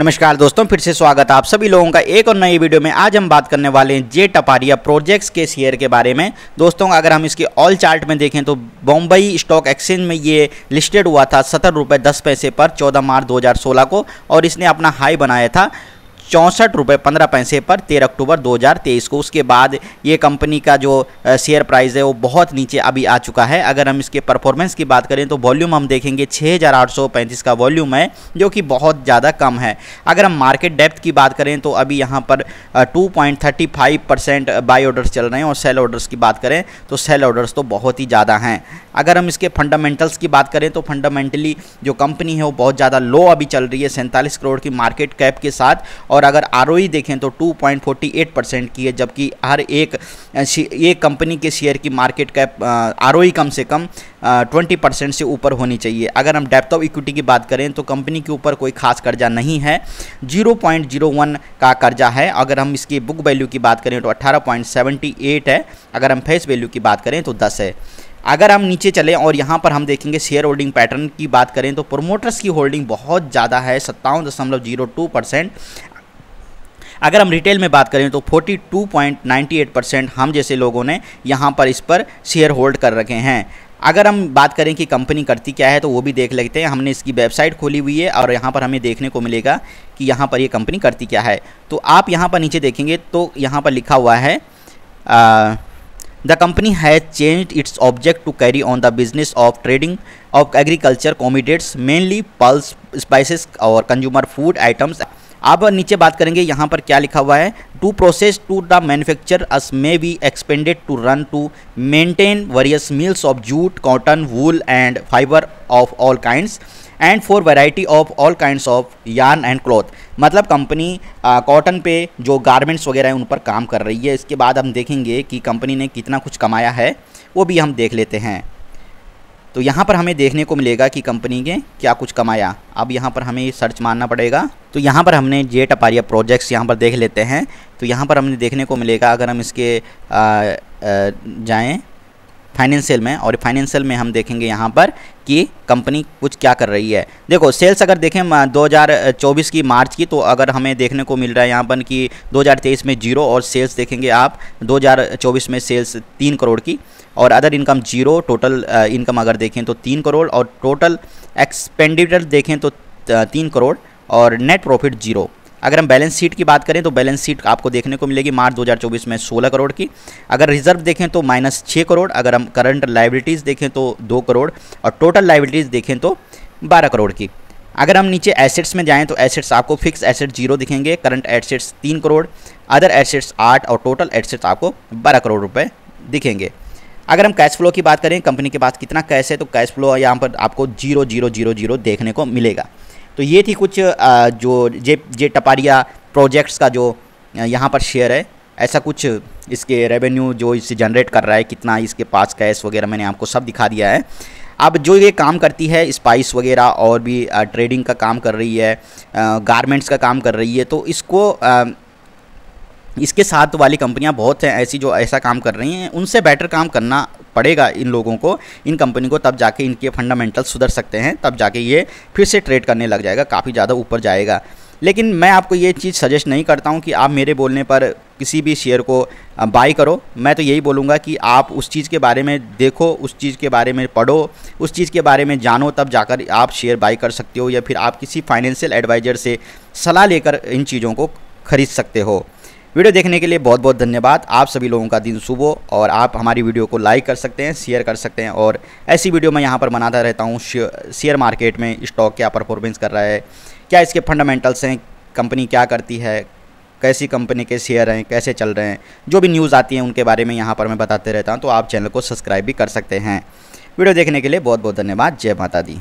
नमस्कार दोस्तों फिर से स्वागत है आप सभी लोगों का एक और नई वीडियो में आज हम बात करने वाले हैं जे टपारिया प्रोजेक्ट्स के शेयर के बारे में दोस्तों अगर हम इसके ऑल चार्ट में देखें तो बॉम्बई स्टॉक एक्सचेंज में ये लिस्टेड हुआ था सत्तर रुपये दस पैसे पर चौदह मार्च दो को और इसने अपना हाई बनाया था चौंसठ रुपये पंद्रह पैसे पर तेरह अक्टूबर 2023 को उसके बाद ये कंपनी का जो शेयर प्राइस है वो बहुत नीचे अभी आ चुका है अगर हम इसके परफॉर्मेंस की बात करें तो वॉल्यूम हम देखेंगे 6,835 का वॉल्यूम है जो कि बहुत ज़्यादा कम है अगर हम मार्केट डेप्थ की बात करें तो अभी यहाँ पर 2.35 परसेंट बाई ऑर्डर्स चल रहे हैं और सेल ऑर्डर्स की बात करें तो सेल ऑर्डर्स तो बहुत ही ज़्यादा हैं अगर हम इसके फंडामेंटल्स की बात करें तो फंडामेंटली जो कंपनी है वो बहुत ज़्यादा लो अभी चल रही है सैंतालीस करोड़ की मार्केट कैप के साथ और और अगर आर देखें तो 2.48 परसेंट की है जबकि हर एक एक कंपनी के शेयर की मार्केट कैप आर कम से कम ट्वेंटी परसेंट से ऊपर होनी चाहिए अगर हम डेप्थ ऑफ इक्विटी की बात करें तो कंपनी के ऊपर कोई खास कर्जा नहीं है 0.01 का कर्जा है अगर हम इसकी बुक वैल्यू की बात करें तो 18.78 है अगर हम फेस वैल्यू की बात करें तो 10 है अगर हम नीचे चलें और यहाँ पर हम देखेंगे शेयर होल्डिंग पैटर्न की बात करें तो प्रोमोटर्स की होल्डिंग बहुत ज़्यादा है सत्तावन दशमलव जीरो टू परसेंट अगर हम रिटेल में बात करें तो 42.98 परसेंट हम जैसे लोगों ने यहाँ पर इस पर शेयर होल्ड कर रखे हैं अगर हम बात करें कि कंपनी करती क्या है तो वो भी देख लेते हैं हमने इसकी वेबसाइट खोली हुई है और यहाँ पर हमें देखने को मिलेगा कि यहाँ पर ये यह कंपनी करती क्या है तो आप यहाँ पर नीचे देखेंगे तो यहाँ पर लिखा हुआ है आ, The company has changed its object to carry on the business of trading of agriculture commodities, mainly pulse, spices, or consumer food items. अब नीचे बात करेंगे यहाँ पर क्या लिखा हुआ है to process to the manufacture as may be expanded to run to maintain various mills of jute cotton wool and fibre of all kinds and for variety of all kinds of yarn and cloth मतलब company cotton पे जो garments वगैरह हैं उन पर काम कर रही है इसके बाद हम देखेंगे कि कंपनी ने कितना कुछ कमाया है वो भी हम देख लेते हैं तो यहाँ पर हमें देखने को मिलेगा कि कंपनी ने क्या कुछ कमाया अब यहाँ पर हमें सर्च मारना पड़ेगा तो यहाँ पर हमने जे टपारिया प्रोजेक्ट्स यहाँ पर देख लेते हैं तो यहाँ पर हमने देखने को मिलेगा अगर हम इसके जाएँ फाइनेंशियल में और फाइनेंशियल में हम देखेंगे यहाँ पर कि कंपनी कुछ क्या कर रही है देखो सेल्स अगर देखें 2024 की मार्च की तो अगर हमें देखने को मिल रहा है यहाँ पर कि 2023 में जीरो और सेल्स देखेंगे आप 2024 में सेल्स तीन करोड़ की और other income zero total income अगर देखें तो तीन करोड़ और टोटल एक्सपेंडिटर देखें तो तीन करोड़ और नेट प्रॉफिट जीरो अगर हम बैलेंस शीट की बात करें तो बैलेंस शीट आपको देखने को मिलेगी मार्च 2024 में 16 करोड़ की अगर रिजर्व देखें तो माइनस छः करोड़ अगर हम करंट लाइबिलिटीज़ देखें तो दो करोड़ और टोटल लाइबिलिटीज़ देखें तो बारह करोड़ की अगर हम नीचे एसेट्स में जाएँ तो एसेट्स आपको फिक्स एसेट जीरो दिखेंगे करंट एसेट्स तीन करोड़ अदर एसेट्स आठ और टोटल एसेट्स आपको बारह करोड़ रुपये दिखेंगे अगर हम कैश फ्लो की बात करें कंपनी के पास कितना कैश है तो कैश फ्लो यहाँ पर आपको जीरो जीरो जीरो जीरो देखने को मिलेगा तो ये थी कुछ जो जे जे टपारिया प्रोजेक्ट्स का जो यहाँ पर शेयर है ऐसा कुछ इसके रेवेन्यू जो इससे जनरेट कर रहा है कितना इसके पास कैश वगैरह मैंने आपको सब दिखा दिया है अब जो ये काम करती है स्पाइस वगैरह और भी ट्रेडिंग का काम कर रही है गारमेंट्स का काम कर रही है तो इसको इसके साथ वाली कंपनियां बहुत हैं ऐसी जो ऐसा काम कर रही हैं उनसे बेटर काम करना पड़ेगा इन लोगों को इन कंपनी को तब जाके इनके फंडामेंटल सुधर सकते हैं तब जाके ये फिर से ट्रेड करने लग जाएगा काफ़ी ज़्यादा ऊपर जाएगा लेकिन मैं आपको ये चीज़ सजेस्ट नहीं करता हूँ कि आप मेरे बोलने पर किसी भी शेयर को बाई करो मैं तो यही बोलूँगा कि आप उस चीज़ के बारे में देखो उस चीज़ के बारे में पढ़ो उस चीज़ के बारे में जानो तब जाकर आप शेयर बाई कर सकते हो या फिर आप किसी फाइनेंशियल एडवाइज़र से सलाह लेकर इन चीज़ों को खरीद सकते हो वीडियो देखने के लिए बहुत बहुत धन्यवाद आप सभी लोगों का दिन सुबह और आप हमारी वीडियो को लाइक कर सकते हैं शेयर कर सकते हैं और ऐसी वीडियो मैं यहाँ पर बनाता रहता हूँ शेयर मार्केट में स्टॉक क्या परफॉर्मेंस कर रहा है क्या इसके फंडामेंटल्स हैं कंपनी क्या करती है कैसी कंपनी के शेयर हैं कैसे चल रहे हैं जो भी न्यूज़ आती है उनके बारे में यहाँ पर मैं बताते रहता हूँ तो आप चैनल को सब्सक्राइब भी कर सकते हैं वीडियो देखने के लिए बहुत बहुत धन्यवाद जय माता दी